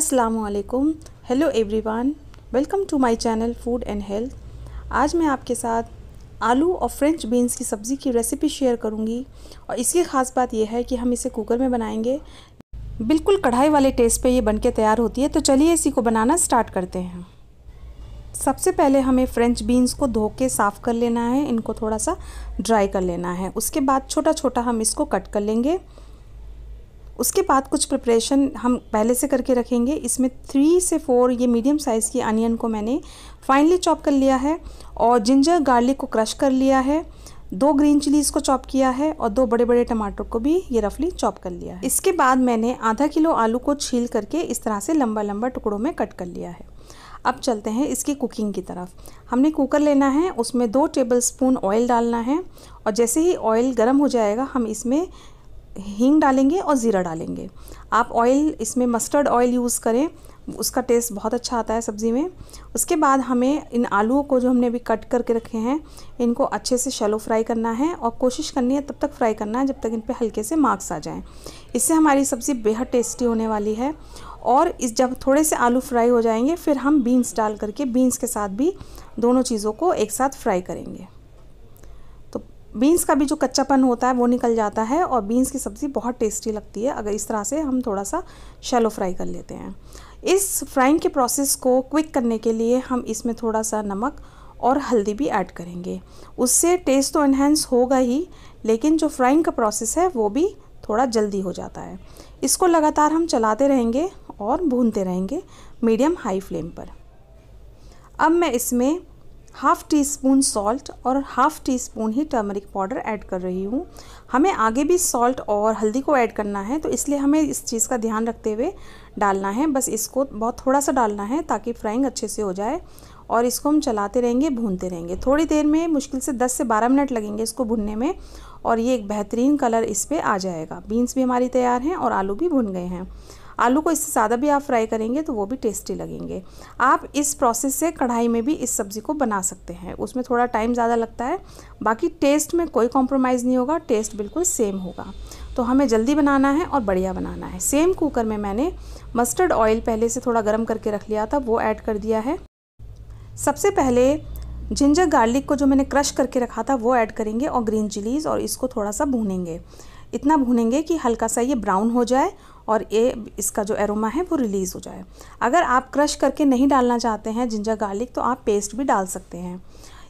वालेकुम hello everyone welcome to my channel food and health आज मैं आपके साथ आलू और फ्रेंच बीन्स की सब्ज़ी की रेसिपी शेयर करूंगी और इसकी ख़ास बात यह है कि हम इसे कुकर में बनाएंगे बिल्कुल कढ़ाई वाले टेस्ट पे ये बनके तैयार होती है तो चलिए इसी को बनाना स्टार्ट करते हैं सबसे पहले हमें फ्रेंच बीन्स को धो के साफ़ कर लेना है इनको थोड़ा सा ड्राई कर लेना है उसके बाद छोटा छोटा हम इसको कट कर लेंगे उसके बाद कुछ प्रिपरेशन हम पहले से करके रखेंगे इसमें थ्री से फोर ये मीडियम साइज़ की अनियन को मैंने फाइनली चॉप कर लिया है और जिंजर गार्लिक को क्रश कर लिया है दो ग्रीन चिलीज़ को चॉप किया है और दो बड़े बड़े टमाटर को भी ये रफली चॉप कर लिया है इसके बाद मैंने आधा किलो आलू को छील करके इस तरह से लंबा लंबा टुकड़ों में कट कर लिया है अब चलते हैं इसकी कुकिंग की तरफ हमने कुकर लेना है उसमें दो टेबल स्पून ऑयल डालना है और जैसे ही ऑयल गर्म हो जाएगा हम इसमें हींग डालेंगे और ज़ीरा डालेंगे आप ऑयल इसमें मस्टर्ड ऑयल यूज़ करें उसका टेस्ट बहुत अच्छा आता है सब्ज़ी में उसके बाद हमें इन आलूओं को जो हमने अभी कट करके रखे हैं इनको अच्छे से शैलो फ्राई करना है और कोशिश करनी है तब तक फ्राई करना है जब तक इन पर हल्के से मार्क्स आ जाएँ इससे हमारी सब्ज़ी बेहद टेस्टी होने वाली है और इस जब थोड़े से आलू फ्राई हो जाएंगे फिर हम बीन्स डाल करके बीन्स के साथ भी दोनों चीज़ों को एक साथ फ्राई करेंगे बीन्स का भी जो कच्चापन होता है वो निकल जाता है और बीन्स की सब्ज़ी बहुत टेस्टी लगती है अगर इस तरह से हम थोड़ा सा शैलो फ्राई कर लेते हैं इस फ्राइंग के प्रोसेस को क्विक करने के लिए हम इसमें थोड़ा सा नमक और हल्दी भी ऐड करेंगे उससे टेस्ट तो इन्हेंस होगा ही लेकिन जो फ्राइंग का प्रोसेस है वो भी थोड़ा जल्दी हो जाता है इसको लगातार हम चलाते रहेंगे और भूनते रहेंगे मीडियम हाई फ्लेम पर अब मैं इसमें हाफ़ टी स्पून सॉल्ट और हाफ़ टी स्पून ही टर्मरिक पाउडर ऐड कर रही हूँ हमें आगे भी सॉल्ट और हल्दी को ऐड करना है तो इसलिए हमें इस चीज़ का ध्यान रखते हुए डालना है बस इसको बहुत थोड़ा सा डालना है ताकि फ्राइंग अच्छे से हो जाए और इसको हम चलाते रहेंगे भूनते रहेंगे थोड़ी देर में मुश्किल से 10 से 12 मिनट लगेंगे इसको भुनने में और ये एक बेहतरीन कलर इस पर आ जाएगा बीन्स भी हमारी तैयार हैं और आलू भी भुन गए हैं आलू को इससे ज़्यादा भी आप फ्राई करेंगे तो वो भी टेस्टी लगेंगे आप इस प्रोसेस से कढ़ाई में भी इस सब्ज़ी को बना सकते हैं उसमें थोड़ा टाइम ज़्यादा लगता है बाकी टेस्ट में कोई कॉम्प्रोमाइज़ नहीं होगा टेस्ट बिल्कुल सेम होगा तो हमें जल्दी बनाना है और बढ़िया बनाना है सेम कुकर में मैंने मस्टर्ड ऑयल पहले से थोड़ा गर्म करके रख लिया था वो ऐड कर दिया है सबसे पहले जिंजर गार्लिक को जो मैंने क्रश करके रखा था वो ऐड करेंगे और ग्रीन चिलीज़ और इसको थोड़ा सा भूनेंगे इतना भूनेंगे कि हल्का सा ये ब्राउन हो जाए और ये इसका जो एरोमा है वो रिलीज़ हो जाए अगर आप क्रश करके नहीं डालना चाहते हैं जिंजर गार्लिक तो आप पेस्ट भी डाल सकते हैं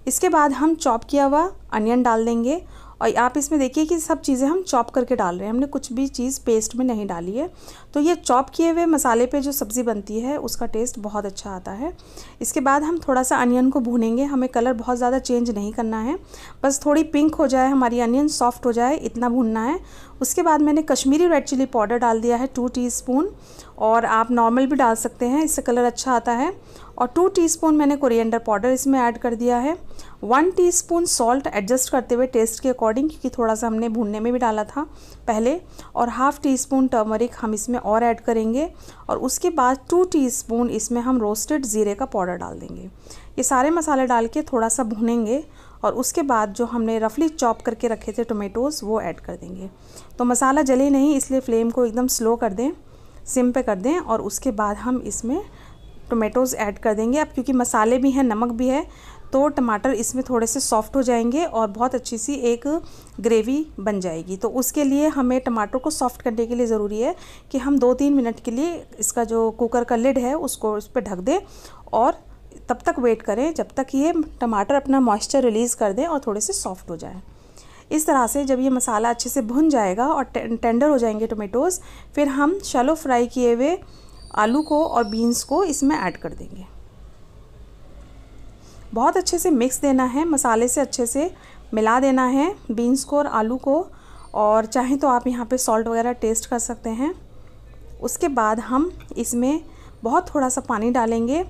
इसके बाद हम चॉप किया हुआ अनियन डाल देंगे और आप इसमें देखिए कि सब चीज़ें हम चॉप करके डाल रहे हैं हमने कुछ भी चीज़ पेस्ट में नहीं डाली है तो ये चॉप किए हुए मसाले पे जो सब्ज़ी बनती है उसका टेस्ट बहुत अच्छा आता है इसके बाद हम थोड़ा सा अनियन को भूनेंगे हमें कलर बहुत ज़्यादा चेंज नहीं करना है बस थोड़ी पिंक हो जाए हमारी अनियन सॉफ्ट हो जाए इतना भूनना है उसके बाद मैंने कश्मीरी रेड चिली पाउडर डाल दिया है टू टी और आप नॉर्मल भी डाल सकते हैं इससे कलर अच्छा आता है और टू टी मैंने कोरिएंडर पाउडर इसमें ऐड कर दिया है वन टीस्पून सॉल्ट एडजस्ट करते हुए टेस्ट के अकॉर्डिंग क्योंकि थोड़ा सा हमने भूनने में भी डाला था पहले और हाफ़ टी स्पून टर्मरिक हम इसमें और ऐड करेंगे और उसके बाद टू टीस्पून इसमें हम रोस्टेड ज़ीरे का पाउडर डाल देंगे ये सारे मसाले डाल के थोड़ा सा भूनेंगे और उसके बाद जो हमने रफली चॉप करके रखे थे टोमेटोज़ वो ऐड कर देंगे तो मसाला जले नहीं इसलिए फ्लेम को एकदम स्लो कर दें सिम पे कर दें और उसके बाद हम इसमें टोमेटोज़ ऐड कर देंगे अब क्योंकि मसाले भी हैं नमक भी है तो टमाटर इसमें थोड़े से सॉफ्ट हो जाएंगे और बहुत अच्छी सी एक ग्रेवी बन जाएगी तो उसके लिए हमें टमाटर को सॉफ्ट करने के लिए ज़रूरी है कि हम दो तीन मिनट के लिए इसका जो कुकर का लिड है उसको उस पर ढक दें और तब तक वेट करें जब तक ये टमाटर अपना मॉइस्चर रिलीज़ कर दें और थोड़े से सॉफ्ट हो जाए इस तरह से जब ये मसाला अच्छे से भुन जाएगा और टेंडर हो जाएंगे टोमेटोज़ फिर हम शैलो फ्राई किए हुए आलू को और बीन्स को इसमें ऐड कर देंगे बहुत अच्छे से मिक्स देना है मसाले से अच्छे से मिला देना है बीन्स को और आलू को और चाहे तो आप यहाँ पे सॉल्ट वगैरह टेस्ट कर सकते हैं उसके बाद हम इसमें बहुत थोड़ा सा पानी डालेंगे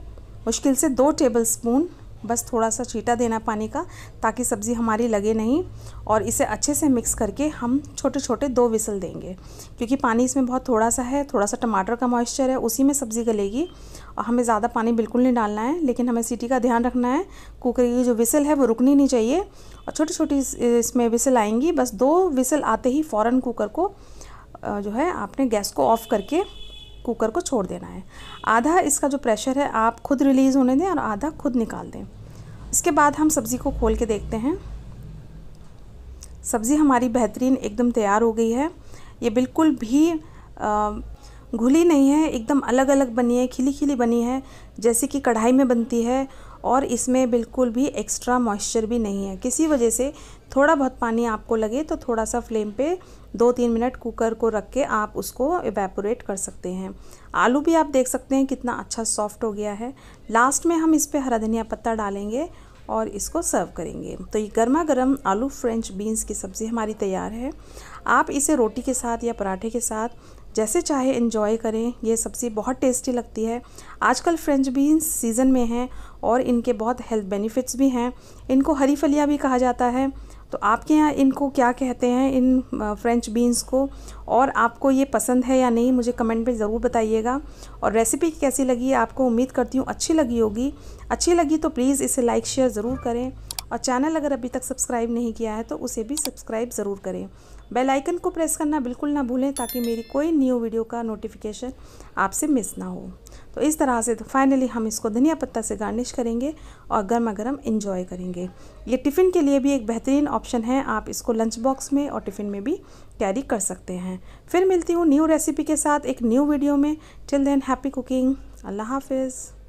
मुश्किल से दो टेबल स्पून बस थोड़ा सा छीटा देना पानी का ताकि सब्ज़ी हमारी लगे नहीं और इसे अच्छे से मिक्स करके हम छोटे छोटे दो विसल देंगे क्योंकि पानी इसमें बहुत थोड़ा सा है थोड़ा सा टमाटर का मॉइस्चर है उसी में सब्ज़ी गलेगी और हमें ज़्यादा पानी बिल्कुल नहीं डालना है लेकिन हमें सीटी का ध्यान रखना है कुकर की जो विसल है वो रुकनी नहीं चाहिए और छोटी छोटी इसमें विसल आएंगी बस दो विसल आते ही फ़ौर कुकर को जो है आपने गैस को ऑफ़ करके कुकर को छोड़ देना है आधा इसका जो प्रेशर है आप खुद रिलीज़ होने दें और आधा खुद निकाल दें इसके बाद हम सब्ज़ी को खोल के देखते हैं सब्ज़ी हमारी बेहतरीन एकदम तैयार हो गई है ये बिल्कुल भी घुली नहीं है एकदम अलग अलग बनी है खिली खिली बनी है जैसे कि कढ़ाई में बनती है और इसमें बिल्कुल भी एक्स्ट्रा मॉइस्चर भी नहीं है किसी वजह से थोड़ा बहुत पानी आपको लगे तो थोड़ा सा फ्लेम पे दो तीन मिनट कुकर को रख के आप उसको एवेपोरेट कर सकते हैं आलू भी आप देख सकते हैं कितना अच्छा सॉफ्ट हो गया है लास्ट में हम इस पर हरा धनिया पत्ता डालेंगे और इसको सर्व करेंगे तो ये गर्मा गर्म आलू फ्रेंच बीन्स की सब्ज़ी हमारी तैयार है आप इसे रोटी के साथ या पराठे के साथ जैसे चाहे इन्जॉय करें ये सब्ज़ी बहुत टेस्टी लगती है आजकल फ्रेंच बीन्स सीज़न में हैं और इनके बहुत हेल्थ बेनिफिट्स भी हैं इनको हरी फलियाँ भी कहा जाता है तो आपके यहाँ इनको क्या कहते हैं इन फ्रेंच बीन्स को और आपको ये पसंद है या नहीं मुझे कमेंट में ज़रूर बताइएगा और रेसिपी कैसी लगी आपको उम्मीद करती हूँ अच्छी लगी होगी अच्छी लगी तो प्लीज़ इसे लाइक शेयर ज़रूर करें और चैनल अगर अभी तक सब्सक्राइब नहीं किया है तो उसे भी सब्सक्राइब ज़रूर करें बेल आइकन को प्रेस करना बिल्कुल ना भूलें ताकि मेरी कोई न्यू वीडियो का नोटिफिकेशन आपसे मिस ना हो तो इस तरह से तो फाइनली हम इसको धनिया पत्ता से गार्निश करेंगे और गर्मा गर्म इन्जॉय करेंगे ये टिफ़िन के लिए भी एक बेहतरीन ऑप्शन है आप इसको लंच बॉक्स में और टिफ़िन में भी कैरी कर सकते हैं फिर मिलती हूँ न्यू रेसिपी के साथ एक न्यू वीडियो में टिल देन हैप्पी कुकिंग अल्लाह हाफिज़